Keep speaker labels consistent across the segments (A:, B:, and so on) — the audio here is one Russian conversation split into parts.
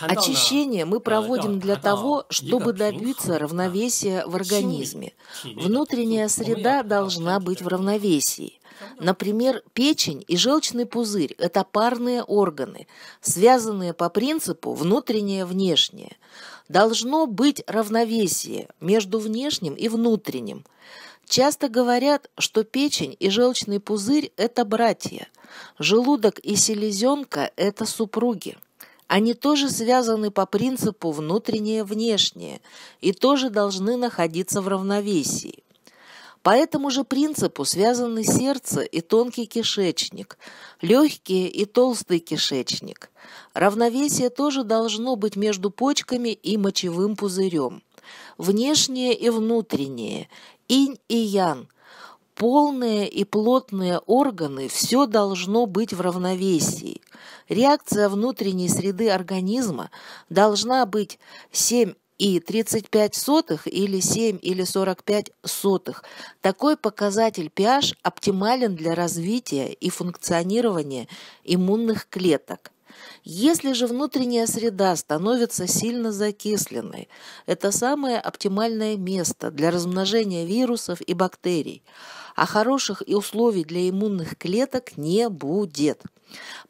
A: Очищение мы э, проводим для того, чтобы добиться равновесия в организме. Внутренняя среда должна быть в равновесии. Например, печень и желчный пузырь – это парные органы, связанные по принципу внутреннее-внешнее. Должно быть равновесие между внешним и внутренним. Часто говорят, что печень и желчный пузырь – это братья. Желудок и селезенка – это супруги. Они тоже связаны по принципу внутреннее-внешнее и тоже должны находиться в равновесии. По этому же принципу связаны сердце и тонкий кишечник, легкие и толстый кишечник. Равновесие тоже должно быть между почками и мочевым пузырем. Внешнее и внутреннее, инь и ян – полные и плотные органы, все должно быть в равновесии. Реакция внутренней среды организма должна быть 7 и 35 сотых или 7 или 45 сотых. Такой показатель pH оптимален для развития и функционирования иммунных клеток. Если же внутренняя среда становится сильно закисленной, это самое оптимальное место для размножения вирусов и бактерий, а хороших и условий для иммунных клеток не будет.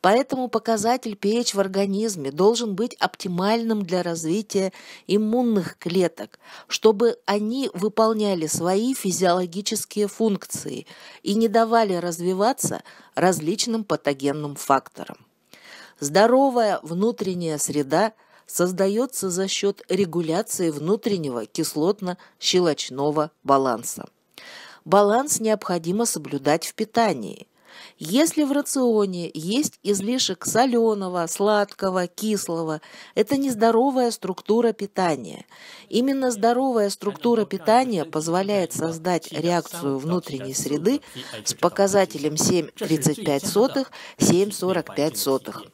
A: Поэтому показатель pH в организме должен быть оптимальным для развития иммунных клеток, чтобы они выполняли свои физиологические функции и не давали развиваться различным патогенным факторам. Здоровая внутренняя среда создается за счет регуляции внутреннего кислотно-щелочного баланса. Баланс необходимо соблюдать в питании. Если в рационе есть излишек соленого, сладкого, кислого, это нездоровая структура питания. Именно здоровая структура питания позволяет создать реакцию внутренней среды с показателем 7,35-7,45.